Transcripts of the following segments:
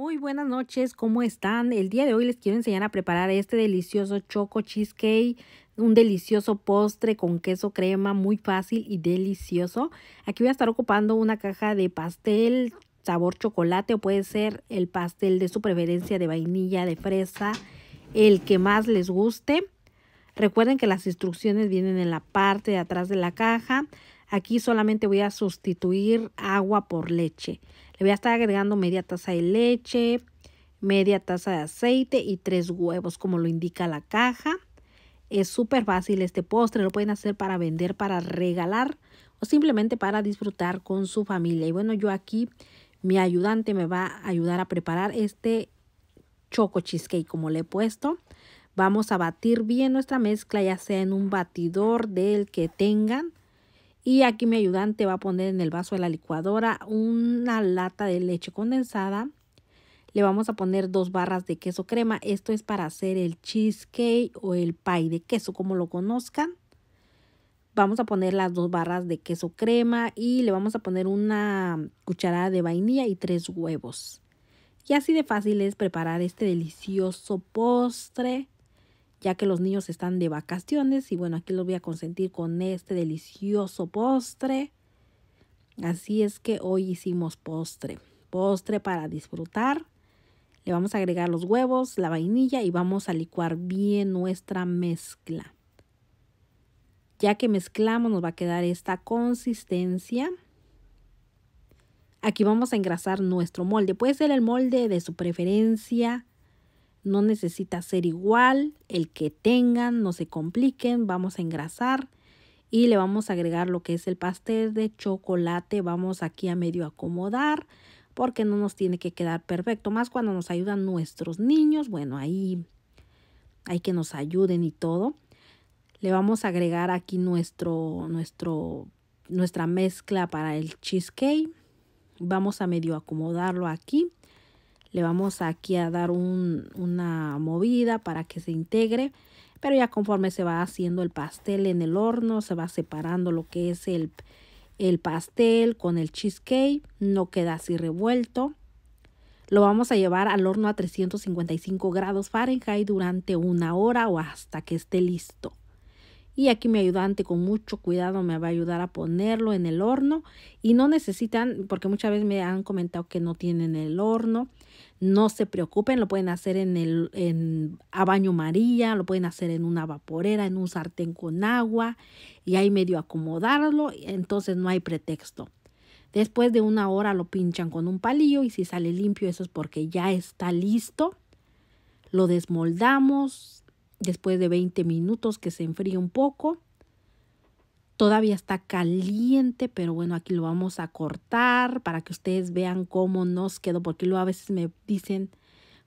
Muy buenas noches, ¿cómo están? El día de hoy les quiero enseñar a preparar este delicioso choco cheesecake, un delicioso postre con queso crema, muy fácil y delicioso. Aquí voy a estar ocupando una caja de pastel sabor chocolate o puede ser el pastel de su preferencia de vainilla, de fresa, el que más les guste. Recuerden que las instrucciones vienen en la parte de atrás de la caja. Aquí solamente voy a sustituir agua por leche. Le voy a estar agregando media taza de leche, media taza de aceite y tres huevos, como lo indica la caja. Es súper fácil este postre, lo pueden hacer para vender, para regalar o simplemente para disfrutar con su familia. Y bueno, yo aquí, mi ayudante me va a ayudar a preparar este choco cheesecake, como le he puesto. Vamos a batir bien nuestra mezcla, ya sea en un batidor del que tengan y aquí mi ayudante va a poner en el vaso de la licuadora una lata de leche condensada. Le vamos a poner dos barras de queso crema. Esto es para hacer el cheesecake o el pie de queso, como lo conozcan. Vamos a poner las dos barras de queso crema y le vamos a poner una cucharada de vainilla y tres huevos. Y así de fácil es preparar este delicioso postre ya que los niños están de vacaciones y bueno, aquí los voy a consentir con este delicioso postre. Así es que hoy hicimos postre, postre para disfrutar. Le vamos a agregar los huevos, la vainilla y vamos a licuar bien nuestra mezcla. Ya que mezclamos nos va a quedar esta consistencia. Aquí vamos a engrasar nuestro molde. Puede ser el molde de su preferencia no necesita ser igual, el que tengan, no se compliquen, vamos a engrasar y le vamos a agregar lo que es el pastel de chocolate. Vamos aquí a medio acomodar porque no nos tiene que quedar perfecto. Más cuando nos ayudan nuestros niños, bueno, ahí hay que nos ayuden y todo. Le vamos a agregar aquí nuestro, nuestro, nuestra mezcla para el cheesecake. Vamos a medio acomodarlo aquí le vamos aquí a dar una movida para que se integre. Pero ya conforme se va haciendo el pastel en el horno, se va separando lo que es el, el pastel con el cheesecake. No queda así revuelto. Lo vamos a llevar al horno a 355 grados Fahrenheit durante una hora o hasta que esté listo y aquí mi ayudante con mucho cuidado me va a ayudar a ponerlo en el horno y no necesitan, porque muchas veces me han comentado que no tienen el horno, no se preocupen, lo pueden hacer en el en, a baño María, lo pueden hacer en una vaporera, en un sartén con agua y hay medio acomodarlo, entonces no hay pretexto. Después de una hora lo pinchan con un palillo y si sale limpio eso es porque ya está listo. Lo desmoldamos, Después de 20 minutos que se enfríe un poco. Todavía está caliente, pero bueno, aquí lo vamos a cortar para que ustedes vean cómo nos quedó, porque luego a veces me dicen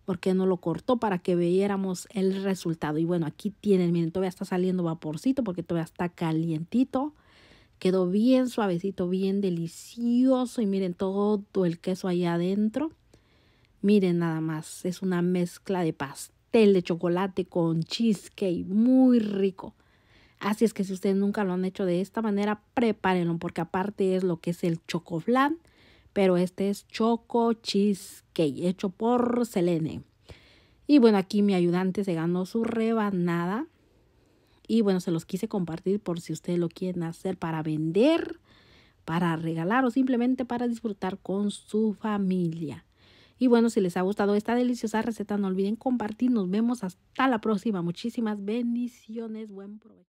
por qué no lo cortó para que viéramos el resultado. Y bueno, aquí tienen, miren, todavía está saliendo vaporcito porque todavía está calientito. Quedó bien suavecito, bien delicioso y miren todo el queso ahí adentro. Miren nada más, es una mezcla de pasta pastel de chocolate con cheesecake, muy rico. Así es que si ustedes nunca lo han hecho de esta manera, prepárenlo porque aparte es lo que es el chocoflan, pero este es choco cheesecake hecho por Selene. Y bueno, aquí mi ayudante se ganó su rebanada y bueno, se los quise compartir por si ustedes lo quieren hacer para vender, para regalar o simplemente para disfrutar con su familia. Y bueno, si les ha gustado esta deliciosa receta, no olviden compartir. Nos vemos hasta la próxima. Muchísimas bendiciones. Buen provecho.